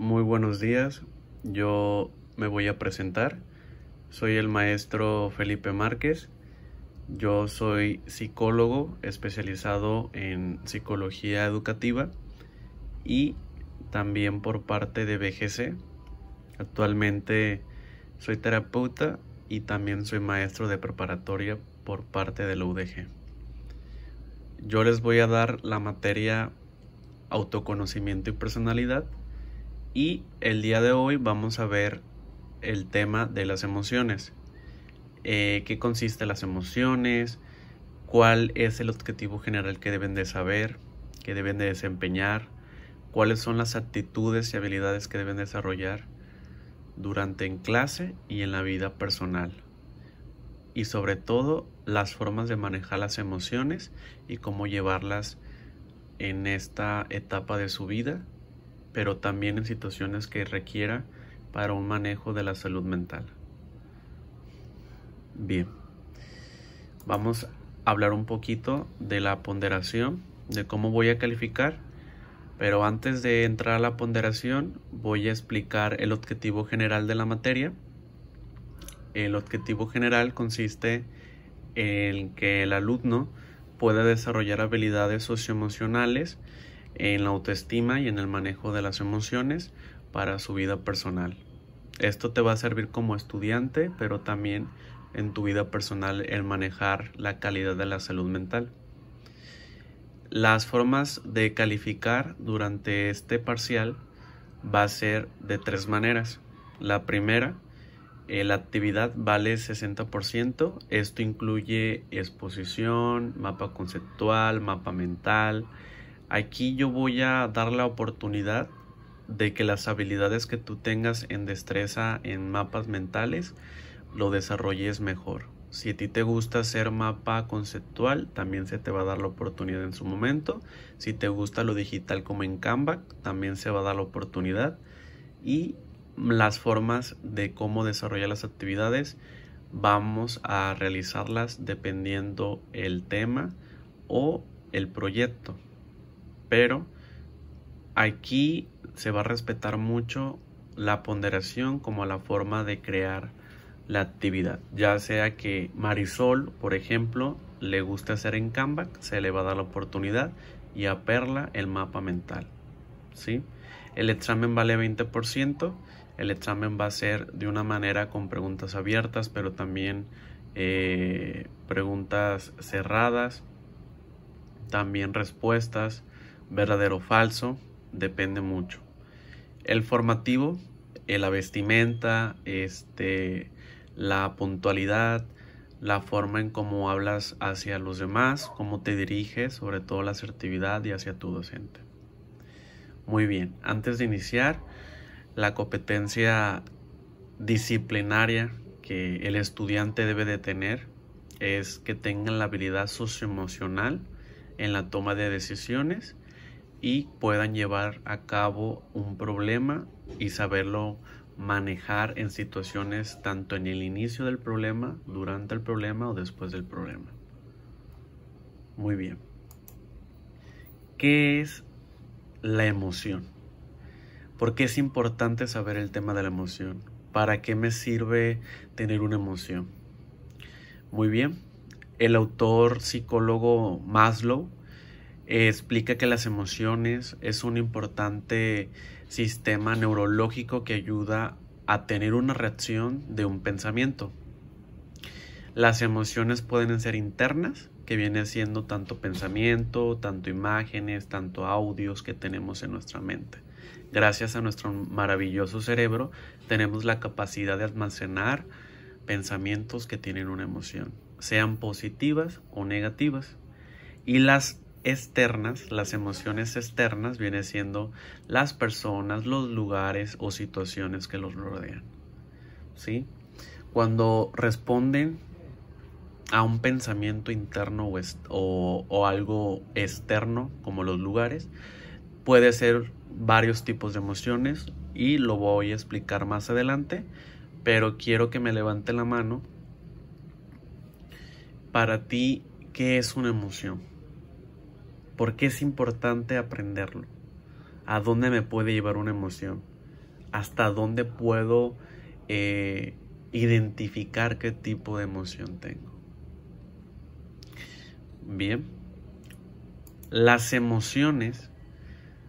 Muy buenos días, yo me voy a presentar. Soy el maestro Felipe Márquez. Yo soy psicólogo especializado en psicología educativa y también por parte de BGC. Actualmente soy terapeuta y también soy maestro de preparatoria por parte de la UDG. Yo les voy a dar la materia autoconocimiento y personalidad y el día de hoy vamos a ver el tema de las emociones. Eh, ¿Qué consiste las emociones? ¿Cuál es el objetivo general que deben de saber, que deben de desempeñar? ¿Cuáles son las actitudes y habilidades que deben desarrollar durante en clase y en la vida personal? Y sobre todo, las formas de manejar las emociones y cómo llevarlas en esta etapa de su vida pero también en situaciones que requiera para un manejo de la salud mental. Bien, vamos a hablar un poquito de la ponderación, de cómo voy a calificar, pero antes de entrar a la ponderación voy a explicar el objetivo general de la materia. El objetivo general consiste en que el alumno pueda desarrollar habilidades socioemocionales en la autoestima y en el manejo de las emociones para su vida personal. Esto te va a servir como estudiante, pero también en tu vida personal el manejar la calidad de la salud mental. Las formas de calificar durante este parcial va a ser de tres maneras. La primera, eh, la actividad vale 60%. Esto incluye exposición, mapa conceptual, mapa mental, Aquí yo voy a dar la oportunidad de que las habilidades que tú tengas en destreza en mapas mentales lo desarrolles mejor. Si a ti te gusta hacer mapa conceptual, también se te va a dar la oportunidad en su momento. Si te gusta lo digital como en Canva, también se va a dar la oportunidad. Y las formas de cómo desarrollar las actividades, vamos a realizarlas dependiendo el tema o el proyecto pero aquí se va a respetar mucho la ponderación como la forma de crear la actividad. Ya sea que Marisol, por ejemplo, le guste hacer en Canva, se le va a dar la oportunidad y a Perla el mapa mental. ¿sí? El examen vale 20%. El examen va a ser de una manera con preguntas abiertas, pero también eh, preguntas cerradas, también respuestas verdadero o falso, depende mucho. El formativo, eh, la vestimenta, este, la puntualidad, la forma en cómo hablas hacia los demás, cómo te diriges, sobre todo la asertividad y hacia tu docente. Muy bien, antes de iniciar, la competencia disciplinaria que el estudiante debe de tener es que tenga la habilidad socioemocional en la toma de decisiones y puedan llevar a cabo un problema y saberlo manejar en situaciones tanto en el inicio del problema, durante el problema o después del problema. Muy bien. ¿Qué es la emoción? ¿Por qué es importante saber el tema de la emoción? ¿Para qué me sirve tener una emoción? Muy bien. El autor psicólogo Maslow explica que las emociones es un importante sistema neurológico que ayuda a tener una reacción de un pensamiento. Las emociones pueden ser internas, que viene siendo tanto pensamiento, tanto imágenes, tanto audios que tenemos en nuestra mente. Gracias a nuestro maravilloso cerebro tenemos la capacidad de almacenar pensamientos que tienen una emoción, sean positivas o negativas. Y las externas, las emociones externas viene siendo las personas, los lugares o situaciones que los rodean. ¿Sí? Cuando responden a un pensamiento interno o, o algo externo, como los lugares, puede ser varios tipos de emociones y lo voy a explicar más adelante, pero quiero que me levante la mano. Para ti, ¿qué es una emoción? ¿Por qué es importante aprenderlo? ¿A dónde me puede llevar una emoción? ¿Hasta dónde puedo eh, identificar qué tipo de emoción tengo? Bien, las emociones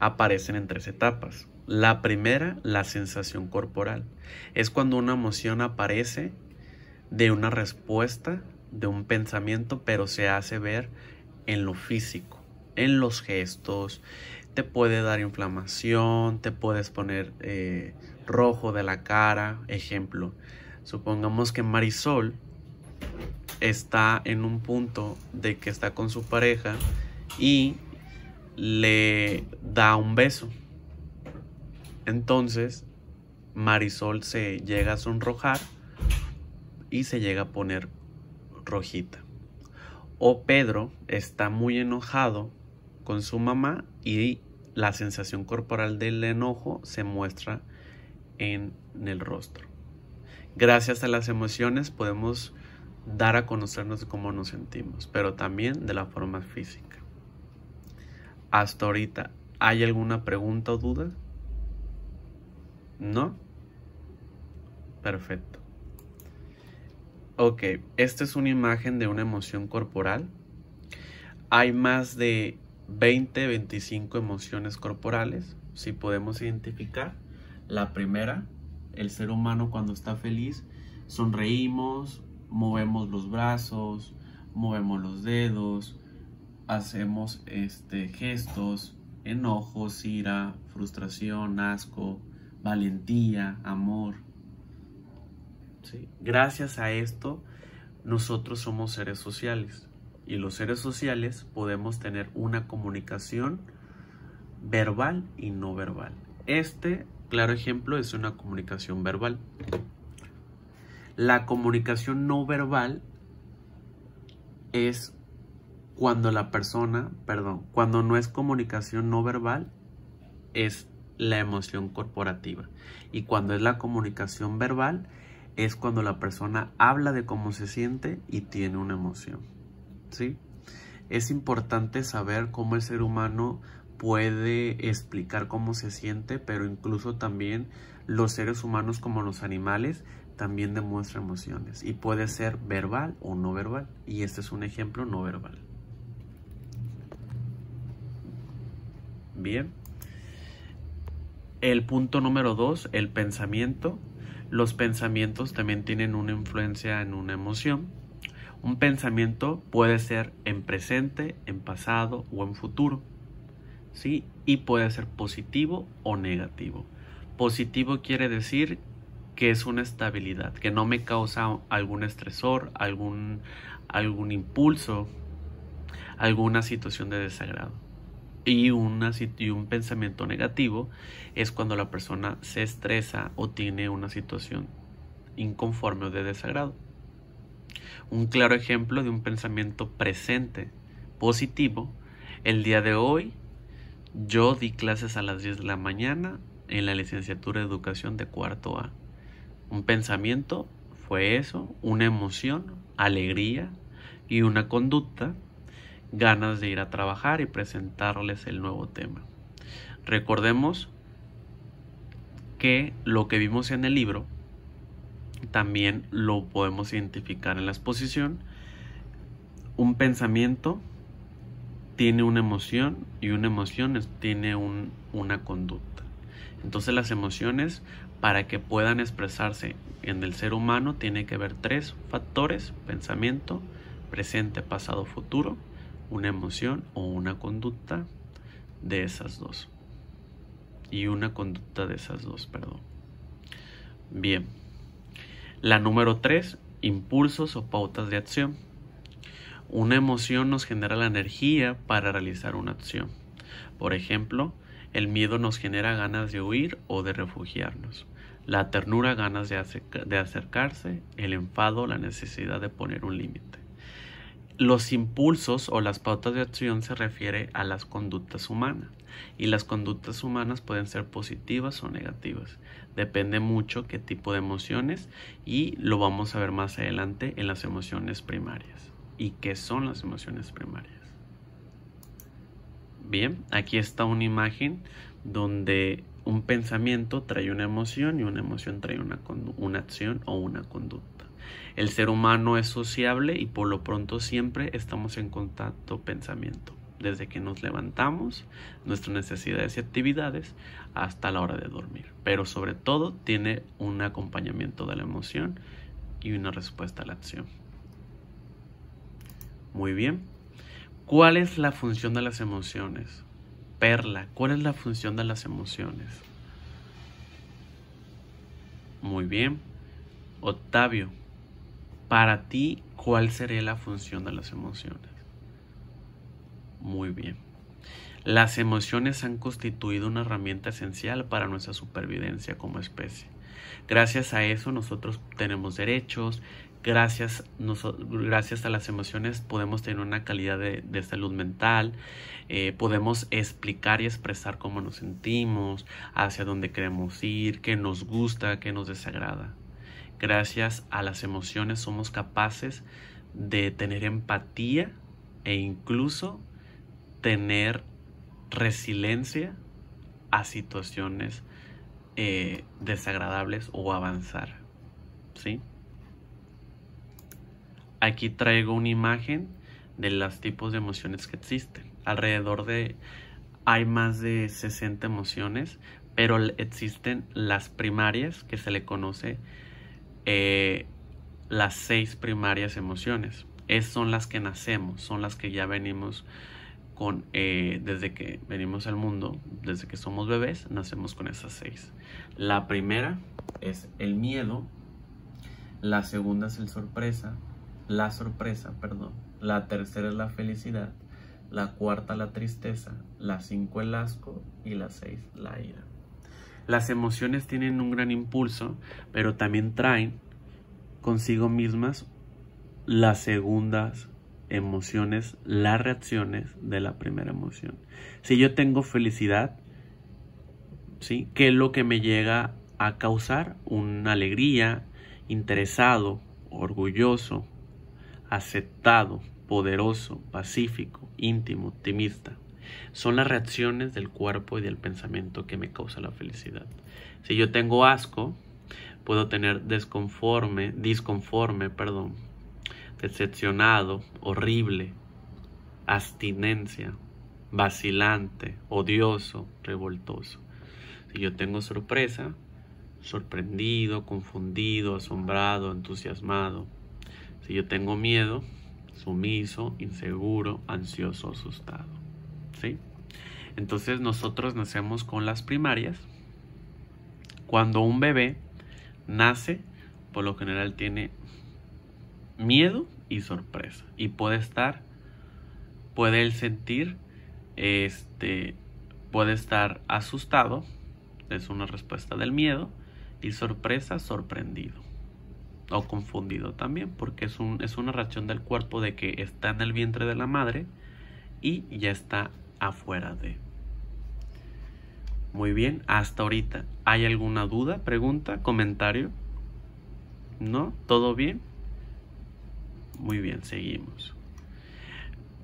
aparecen en tres etapas. La primera, la sensación corporal. Es cuando una emoción aparece de una respuesta, de un pensamiento, pero se hace ver en lo físico en los gestos, te puede dar inflamación, te puedes poner eh, rojo de la cara. Ejemplo, supongamos que Marisol está en un punto de que está con su pareja y le da un beso. Entonces, Marisol se llega a sonrojar y se llega a poner rojita. O Pedro está muy enojado con su mamá y la sensación corporal del enojo se muestra en el rostro. Gracias a las emociones podemos dar a conocernos cómo nos sentimos, pero también de la forma física. Hasta ahorita, ¿hay alguna pregunta o duda? ¿No? Perfecto. Ok, esta es una imagen de una emoción corporal. Hay más de 20, 25 emociones corporales, si podemos identificar. La primera, el ser humano cuando está feliz, sonreímos, movemos los brazos, movemos los dedos, hacemos este, gestos, enojos, ira, frustración, asco, valentía, amor. Gracias a esto, nosotros somos seres sociales y los seres sociales podemos tener una comunicación verbal y no verbal. Este claro ejemplo es una comunicación verbal. La comunicación no verbal es cuando la persona, perdón, cuando no es comunicación no verbal, es la emoción corporativa. Y cuando es la comunicación verbal, es cuando la persona habla de cómo se siente y tiene una emoción. ¿sí? Es importante saber cómo el ser humano puede explicar cómo se siente, pero incluso también los seres humanos como los animales también demuestran emociones y puede ser verbal o no verbal y este es un ejemplo no verbal. Bien. El punto número dos, el pensamiento. Los pensamientos también tienen una influencia en una emoción un pensamiento puede ser en presente, en pasado o en futuro. ¿Sí? Y puede ser positivo o negativo. Positivo quiere decir que es una estabilidad, que no me causa algún estresor, algún, algún impulso, alguna situación de desagrado. Y, y un pensamiento negativo es cuando la persona se estresa o tiene una situación inconforme o de desagrado un claro ejemplo de un pensamiento presente, positivo. El día de hoy yo di clases a las 10 de la mañana en la licenciatura de educación de cuarto A. Un pensamiento fue eso, una emoción, alegría y una conducta, ganas de ir a trabajar y presentarles el nuevo tema. Recordemos que lo que vimos en el libro también lo podemos identificar en la exposición. Un pensamiento tiene una emoción y una emoción tiene una conducta. Entonces las emociones para que puedan expresarse en el ser humano tiene que haber tres factores, pensamiento, presente, pasado, futuro, una emoción o una conducta de esas dos. Y una conducta de esas dos, perdón. Bien. La número 3, impulsos o pautas de acción. Una emoción nos genera la energía para realizar una acción. Por ejemplo, el miedo nos genera ganas de huir o de refugiarnos. La ternura ganas de, de acercarse, el enfado la necesidad de poner un límite. Los impulsos o las pautas de acción se refiere a las conductas humanas y las conductas humanas pueden ser positivas o negativas. Depende mucho qué tipo de emociones y lo vamos a ver más adelante en las emociones primarias. ¿Y qué son las emociones primarias? Bien, aquí está una imagen donde un pensamiento trae una emoción y una emoción trae una, una acción o una conducta. El ser humano es sociable y por lo pronto siempre estamos en contacto pensamiento desde que nos levantamos, nuestras necesidades y actividades, hasta la hora de dormir. Pero sobre todo tiene un acompañamiento de la emoción y una respuesta a la acción. Muy bien. ¿Cuál es la función de las emociones? Perla, ¿cuál es la función de las emociones? Muy bien. Octavio, para ti, ¿cuál sería la función de las emociones? muy bien. Las emociones han constituido una herramienta esencial para nuestra supervivencia como especie. Gracias a eso nosotros tenemos derechos, gracias, gracias a las emociones podemos tener una calidad de, salud mental, eh, podemos explicar y expresar cómo nos sentimos, hacia dónde queremos ir, qué nos gusta, qué nos desagrada. Gracias a las emociones somos capaces de tener empatía e incluso tener resiliencia a situaciones eh, desagradables o avanzar. ¿Sí? Aquí traigo una imagen de los tipos de emociones que existen. Alrededor de hay más de 60 emociones, pero existen las primarias que se le conoce eh, las seis primarias emociones. Es, son las que nacemos, son las que ya venimos eh, desde que venimos al mundo, desde que somos bebés, nacemos con esas seis. La primera es el miedo, la segunda es el sorpresa, la sorpresa, perdón, la tercera es la felicidad, la cuarta la tristeza, la cinco el asco y la seis la ira. Las emociones tienen un gran impulso, pero también traen consigo mismas las segundas emociones, las reacciones de la primera emoción. Si yo tengo felicidad, ¿sí? ¿Qué es lo que me llega a causar? Una alegría, interesado, orgulloso, aceptado, poderoso, pacífico, íntimo, optimista. Son las reacciones del cuerpo y del pensamiento que me causa la felicidad. Si yo tengo asco, puedo tener desconforme, disconforme, perdón, decepcionado, horrible, abstinencia, vacilante, odioso, revoltoso. Si yo tengo sorpresa, sorprendido, confundido, asombrado, entusiasmado. Si yo tengo miedo, sumiso, inseguro, ansioso, asustado. ¿Sí? Entonces nosotros nacemos con las primarias. Cuando un bebé nace, por lo general tiene miedo y sorpresa. Y puede estar, puede el sentir, este, puede estar asustado, es una respuesta del miedo, y sorpresa, sorprendido. O confundido también, porque es, un, es una reacción del cuerpo de que está en el vientre de la madre y ya está afuera de. Muy bien, hasta ahorita. ¿Hay alguna duda, pregunta, comentario? ¿No? ¿Todo bien? Muy bien, seguimos.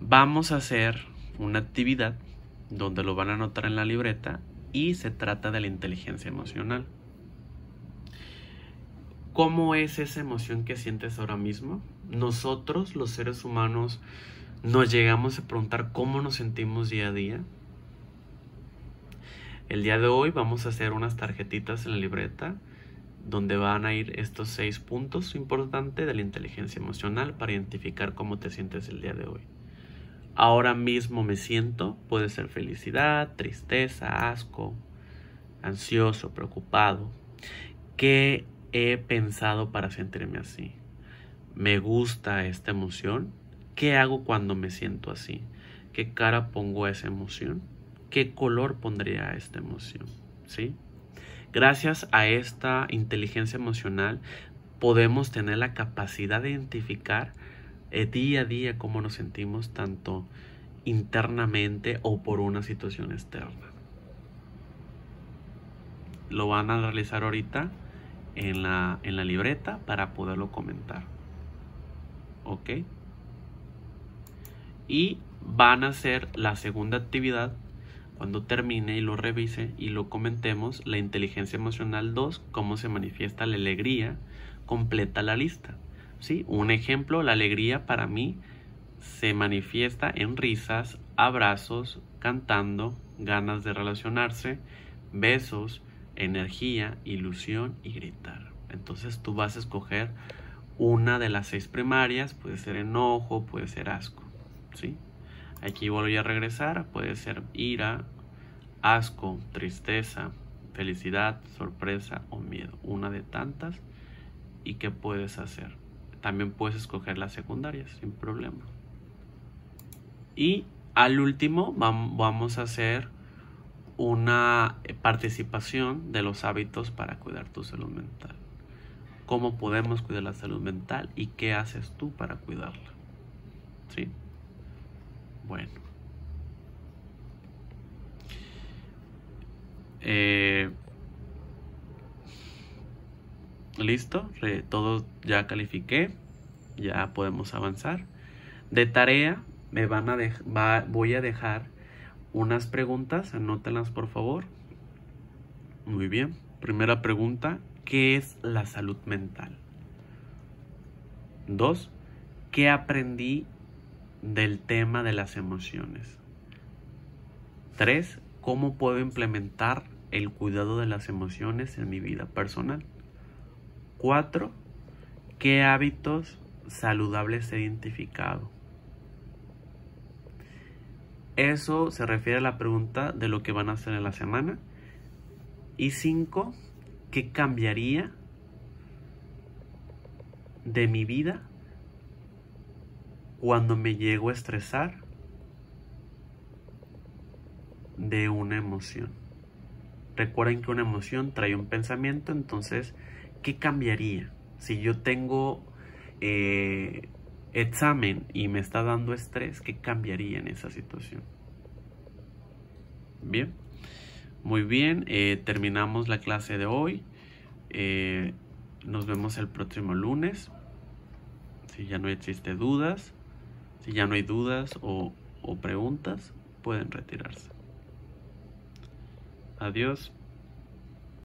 Vamos a hacer una actividad donde lo van a anotar en la libreta y se trata de la inteligencia emocional. ¿Cómo es esa emoción que sientes ahora mismo? Nosotros, los seres humanos, nos llegamos a preguntar cómo nos sentimos día a día. El día de hoy vamos a hacer unas tarjetitas en la libreta donde van a ir estos seis puntos importantes de la inteligencia emocional para identificar cómo te sientes el día de hoy. Ahora mismo me siento, puede ser felicidad, tristeza, asco, ansioso, preocupado. ¿Qué he pensado para sentirme así? ¿Me gusta esta emoción? ¿Qué hago cuando me siento así? ¿Qué cara pongo a esa emoción? ¿Qué color pondría a esta emoción? ¿Sí? Gracias a esta inteligencia emocional podemos tener la capacidad de identificar eh, día a día cómo nos sentimos tanto internamente o por una situación externa. Lo van a realizar ahorita en la, en la libreta para poderlo comentar. ¿Ok? Y van a hacer la segunda actividad cuando termine y lo revise y lo comentemos, la inteligencia emocional 2, cómo se manifiesta la alegría, completa la lista. ¿Sí? Un ejemplo, la alegría para mí se manifiesta en risas, abrazos, cantando, ganas de relacionarse, besos, energía, ilusión y gritar. Entonces tú vas a escoger una de las seis primarias, puede ser enojo, puede ser asco, ¿sí? Aquí volví a regresar, puede ser ira, asco, tristeza, felicidad, sorpresa o miedo. Una de tantas. ¿Y qué puedes hacer? También puedes escoger las secundarias sin problema. Y al último vamos a hacer una participación de los hábitos para cuidar tu salud mental. ¿Cómo podemos cuidar la salud mental y qué haces tú para cuidarla? ¿Sí? Bueno. Eh, listo, todos ya califiqué, ya podemos avanzar. De tarea me van a voy a dejar unas preguntas, anótenlas por favor. Muy bien, primera pregunta, ¿qué es la salud mental? Dos, ¿qué aprendí del tema de las emociones. 3. ¿Cómo puedo implementar el cuidado de las emociones en mi vida personal? 4. ¿Qué hábitos saludables he identificado? Eso se refiere a la pregunta de lo que van a hacer en la semana. Y 5. ¿Qué cambiaría de mi vida cuando me llego a estresar de una emoción. Recuerden que una emoción trae un pensamiento, entonces, ¿qué cambiaría? Si yo tengo eh, examen y me está dando estrés, ¿qué cambiaría en esa situación? Bien, muy bien, eh, terminamos la clase de hoy. Eh, nos vemos el próximo lunes. Si ya no existe dudas. Si ya no hay dudas o, preguntas, pueden retirarse. Adiós.